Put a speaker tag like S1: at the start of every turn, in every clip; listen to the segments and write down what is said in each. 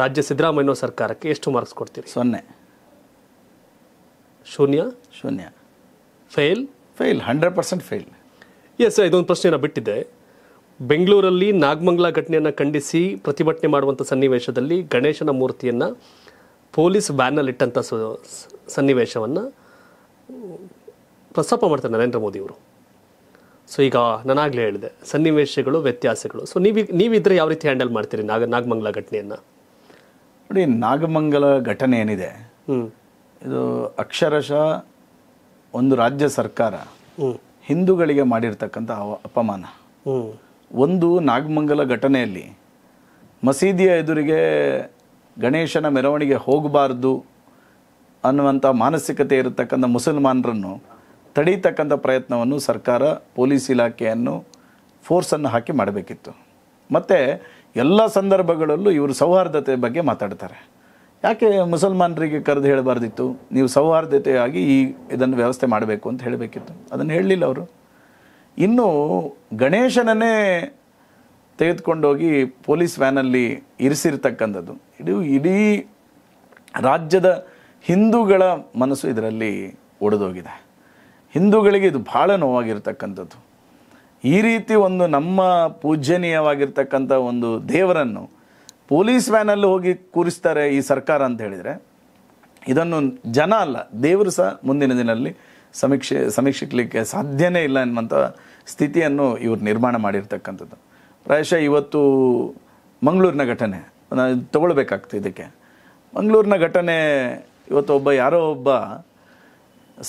S1: ರಾಜ್ಯ ಸಿದ್ದರಾಮಯ್ಯ ಸರ್ಕಾರಕ್ಕೆ ಎಷ್ಟು ಮಾರ್ಕ್ಸ್ ಕೊಡ್ತೀರಿ ಸೊನ್ನೆ ಶೂನ್ಯ ಶೂನ್ಯ fail fail hundred percent fail yes ಇದೊಂದು ಪ್ರಶ್ನೆಯನ್ನು ಬಿಟ್ಟಿದ್ದೆ ಬೆಂಗಳೂರಲ್ಲಿ ನಾಗಮಂಗ್ಲ ಘಟನೆಯನ್ನು ಖಂಡಿಸಿ ಪ್ರತಿಭಟನೆ ಮಾಡುವಂಥ ಸನ್ನಿವೇಶದಲ್ಲಿ ಗಣೇಶನ ಮೂರ್ತಿಯನ್ನು ಪೊಲೀಸ್ ಇಟ್ಟಂಥ ಸು ಸನ್ನಿವೇಶವನ್ನು ಪ್ರಸ್ತಾಪ ಮಾಡ್ತಾರೆ ನರೇಂದ್ರ ಮೋದಿಯವರು ಸೊ ಈಗ ನಾನಾಗಲೇ ಹೇಳಿದೆ ಸನ್ನಿವೇಶಗಳು ವ್ಯತ್ಯಾಸಗಳು ಸೊ ನೀವು ನೀವಿದ್ದರೆ ಯಾವ ರೀತಿ ಹ್ಯಾಂಡಲ್ ಮಾಡ್ತೀರಿ ನಾಗ ನಾಗಮಂಗ್ಲ ಘಟನೆಯನ್ನು
S2: ನೋಡಿ ನಾಗಮಂಗಲ ಘಟನೆ ಏನಿದೆ ಇದು ಅಕ್ಷರಶಃ ಒಂದು ರಾಜ್ಯ ಸರ್ಕಾರ ಹಿಂದೂಗಳಿಗೆ ಮಾಡಿರ್ತಕ್ಕಂಥ ಅಪಮಾನ ಒಂದು ನಾಗಮಂಗಲ ಘಟನೆಯಲ್ಲಿ ಮಸೀದಿಯ ಎದುರಿಗೆ ಗಣೇಶನ ಮೆರವಣಿಗೆ ಹೋಗಬಾರ್ದು ಅನ್ನುವಂಥ ಮಾನಸಿಕತೆ ಇರತಕ್ಕಂಥ ಮುಸಲ್ಮಾನರನ್ನು ತಡೀತಕ್ಕಂಥ ಪ್ರಯತ್ನವನ್ನು ಸರ್ಕಾರ ಪೊಲೀಸ್ ಇಲಾಖೆಯನ್ನು ಫೋರ್ಸನ್ನು ಹಾಕಿ ಮಾಡಬೇಕಿತ್ತು ಮತ್ತು ಎಲ್ಲ ಸಂದರ್ಭಗಳಲ್ಲೂ ಇವರು ಸೌಹಾರ್ದತೆ ಬಗ್ಗೆ ಮಾತಾಡ್ತಾರೆ ಯಾಕೆ ಮುಸಲ್ಮಾನರಿಗೆ ಕರೆದು ಹೇಳಬಾರ್ದಿತ್ತು ನೀವು ಸೌಹಾರ್ದತೆಯಾಗಿ ಈ ಇದನ್ನು ವ್ಯವಸ್ಥೆ ಮಾಡಬೇಕು ಅಂತ ಹೇಳಬೇಕಿತ್ತು ಅದನ್ನು ಹೇಳಲಿಲ್ಲ ಅವರು ಇನ್ನು ಗಣೇಶನನ್ನೇ ತೆಗೆದುಕೊಂಡೋಗಿ ಪೊಲೀಸ್ ವ್ಯಾನಲ್ಲಿ ಇರಿಸಿರ್ತಕ್ಕಂಥದ್ದು ಇಡೀ ಇಡೀ ರಾಜ್ಯದ ಹಿಂದೂಗಳ ಮನಸ್ಸು ಇದರಲ್ಲಿ ಒಡೆದೋಗಿದೆ ಹಿಂದೂಗಳಿಗೆ ಇದು ಭಾಳ ನೋವಾಗಿರ್ತಕ್ಕಂಥದ್ದು ಈ ರೀತಿ ಒಂದು ನಮ್ಮ ಪೂಜ್ಯನೀಯವಾಗಿರ್ತಕ್ಕಂಥ ಒಂದು ದೇವರನ್ನು ಪೊಲೀಸ್ ವ್ಯಾನಲ್ಲಿ ಹೋಗಿ ಕೂರಿಸ್ತಾರೆ ಈ ಸರ್ಕಾರ ಅಂತ ಹೇಳಿದರೆ ಇದನ್ನು ಜನ ಅಲ್ಲ ದೇವರು ಸಹ ಮುಂದಿನ ದಿನದಲ್ಲಿ ಸಮೀಕ್ಷೆ ಸಮೀಕ್ಷಿಸಲಿಕ್ಕೆ ಸಾಧ್ಯನೇ ಇಲ್ಲ ಎನ್ನುವಂಥ ಸ್ಥಿತಿಯನ್ನು ಇವರು ನಿರ್ಮಾಣ ಮಾಡಿರ್ತಕ್ಕಂಥದ್ದು ಪ್ರಾಯಶಃ ಇವತ್ತು ಮಂಗಳೂರಿನ ಘಟನೆ ತಗೊಳ್ಬೇಕಾಗ್ತದೆ ಇದಕ್ಕೆ ಮಂಗಳೂರಿನ ಘಟನೆ ಇವತ್ತು ಒಬ್ಬ ಯಾರೋ ಒಬ್ಬ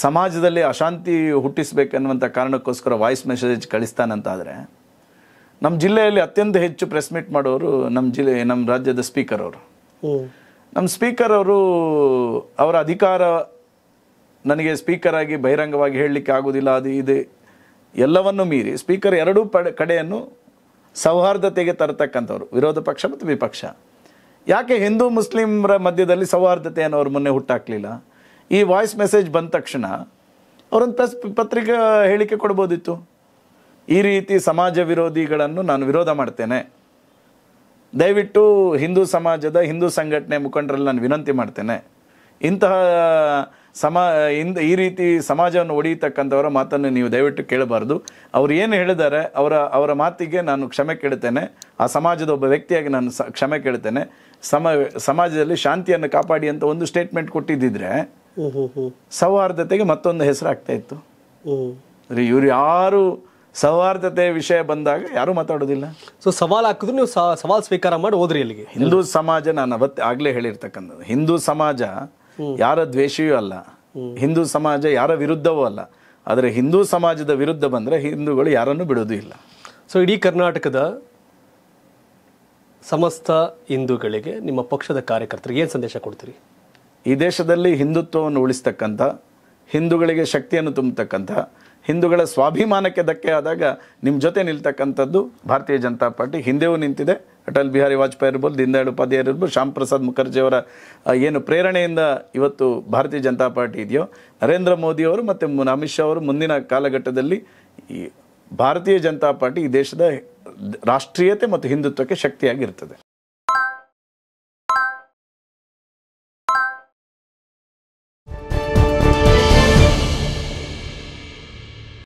S2: ಸಮಾಜದಲ್ಲಿ ಅಶಾಂತಿ ಹುಟ್ಟಿಸ್ಬೇಕನ್ನುವಂಥ ಕಾರಣಕ್ಕೋಸ್ಕರ ವಾಯ್ಸ್ ಮೆಸೇಜ್ ಕಳಿಸ್ತಾನಂತಾದರೆ ನಮ್ಮ ಜಿಲ್ಲೆಯಲ್ಲಿ ಅತ್ಯಂತ ಹೆಚ್ಚು ಪ್ರೆಸ್ ಮೀಟ್ ಮಾಡೋರು ನಮ್ಮ ಜಿಲ್ಲೆ ನಮ್ಮ ರಾಜ್ಯದ ಸ್ಪೀಕರ್ ಅವರು ನಮ್ಮ ಸ್ಪೀಕರ್ ಅವರು ಅವರ ಅಧಿಕಾರ ನನಗೆ ಸ್ಪೀಕರ್ ಆಗಿ ಬಹಿರಂಗವಾಗಿ ಹೇಳಲಿಕ್ಕೆ ಆಗೋದಿಲ್ಲ ಅದು ಇದೆ ಎಲ್ಲವನ್ನು ಮೀರಿ ಸ್ಪೀಕರ್ ಎರಡೂ ಪಡ ಕಡೆಯನ್ನು ಸೌಹಾರ್ದತೆಗೆ ತರತಕ್ಕಂಥವ್ರು ವಿರೋಧ ಪಕ್ಷ ಮತ್ತು ವಿಪಕ್ಷ ಯಾಕೆ ಹಿಂದೂ ಮುಸ್ಲಿಮರ ಮಧ್ಯದಲ್ಲಿ ಸೌಹಾರ್ದತೆಯನ್ನು ಅವ್ರ ಮೊನ್ನೆ ಹುಟ್ಟಾಕಲಿಲ್ಲ ಈ ವಾಯ್ಸ್ ಮೆಸೇಜ್ ಬಂದ ತಕ್ಷಣ ಅವರೊಂದು ಪ್ರೆಸ್ ಪತ್ರಿಕಾ ಹೇಳಿಕೆ ಕೊಡ್ಬೋದಿತ್ತು ಈ ರೀತಿ ಸಮಾಜ ವಿರೋಧಿಗಳನ್ನು ನಾನು ವಿರೋಧ ಮಾಡ್ತೇನೆ ದಯವಿಟ್ಟು ಹಿಂದೂ ಸಮಾಜದ ಹಿಂದೂ ಸಂಘಟನೆ ಮುಖಂಡರಲ್ಲಿ ನಾನು ವಿನಂತಿ ಮಾಡ್ತೇನೆ ಇಂತಹ ಸಮಾ ಇಂದ ಈ ರೀತಿ ಸಮಾಜವನ್ನು ಒಡೆಯತಕ್ಕಂಥವರ ಮಾತನ್ನು ನೀವು ದಯವಿಟ್ಟು ಕೇಳಬಾರ್ದು ಅವ್ರು ಏನು ಹೇಳಿದ್ದಾರೆ ಅವರ ಅವರ ಮಾತಿಗೆ ನಾನು ಕ್ಷಮೆ ಕೇಳ್ತೇನೆ ಆ ಸಮಾಜದ ಒಬ್ಬ ವ್ಯಕ್ತಿಯಾಗಿ ನಾನು ಕ್ಷಮೆ ಕೇಳ್ತೇನೆ ಸಮ ಸಮಾಜದಲ್ಲಿ ಶಾಂತಿಯನ್ನು ಕಾಪಾಡಿ ಅಂತ ಒಂದು ಸ್ಟೇಟ್ಮೆಂಟ್ ಕೊಟ್ಟಿದ್ದಿದ್ರೆ ಸೌಹಾರ್ದತೆಗೆ ಮತ್ತೊಂದು ಹೆಸರಾಗ್ತಾ ಇತ್ತು ಇವ್ರು ಯಾರು ಸೌಹಾರ್ದತೆ ವಿಷಯ ಬಂದಾಗ ಯಾರು ಮಾತಾಡೋದಿಲ್ಲ ಸೊ ಸವಾಲ್ ಹಾಕಿದ್ರು ನೀವು ಸವಾಲ್ ಸ್ವೀಕಾರ ಮಾಡಿ ಹೋದ್ರಿ ಅಲ್ಲಿಗೆ ಹಿಂದೂ ಸಮಾಜ ನಾನು ಅವತ್ತೆ ಆಗಲೇ ಹೇಳಿರ್ತಕ್ಕಂಥದ್ದು ಹಿಂದೂ ಸಮಾಜ ಯಾರ ದ್ವೇಷಿಯೂ ಅಲ್ಲ ಹಿಂದೂ ಸಮಾಜ ಯಾರ ವಿರುದ್ಧವೂ ಅಲ್ಲ ಆದರೆ ಹಿಂದೂ ಸಮಾಜದ ವಿರುದ್ಧ ಬಂದ್ರೆ ಹಿಂದೂಗಳು ಯಾರನ್ನು ಬಿಡೋದು ಇಲ್ಲ ಸೊ ಇಡೀ ಕರ್ನಾಟಕದ ಸಮಸ್ತ ಹಿಂದೂಗಳಿಗೆ ನಿಮ್ಮ ಪಕ್ಷದ ಕಾರ್ಯಕರ್ತರಿಗೆ ಏನು ಸಂದೇಶ ಕೊಡ್ತೀರಿ ಈ ದೇಶದಲ್ಲಿ ಹಿಂದುತ್ವವನ್ನು ಉಳಿಸ್ತಕ್ಕಂಥ ಹಿಂದೂಗಳಿಗೆ ಶಕ್ತಿಯನ್ನು ತುಂಬತಕ್ಕಂಥ ಹಿಂದೂಗಳ ಸ್ವಾಭಿಮಾನಕ್ಕೆ ಧಕ್ಕೆ ಆದಾಗ ನಿಮ್ಮ ಜೊತೆ ನಿಲ್ತಕ್ಕಂಥದ್ದು ಭಾರತೀಯ ಜನತಾ ಪಾರ್ಟಿ ಹಿಂದೆಯೂ ನಿಂತಿದೆ ಅಟಲ್ ಬಿಹಾರಿ ವಾಜಪೇಯಿ ಇರ್ಬೋದು ದೀನದಯಾಳ್ ಉಪಾಧ್ಯಾಯ ಇರ್ಬೋದು ಶ್ಯಾಮ್ ಪ್ರಸಾದ್ ಮುಖರ್ಜಿಯವರ ಏನು ಪ್ರೇರಣೆಯಿಂದ ಇವತ್ತು ಭಾರತೀಯ ಜನತಾ ಪಾರ್ಟಿ ಇದೆಯೋ ನರೇಂದ್ರ ಮೋದಿಯವರು ಮತ್ತು ಅಮಿತ್ ಶಾ ಅವರು ಮುಂದಿನ ಕಾಲಘಟ್ಟದಲ್ಲಿ ಈ ಭಾರತೀಯ ಜನತಾ ಪಾರ್ಟಿ ಈ ದೇಶದ ರಾಷ್ಟ್ರೀಯತೆ ಮತ್ತು ಹಿಂದುತ್ವಕ್ಕೆ ಶಕ್ತಿಯಾಗಿರ್ತದೆ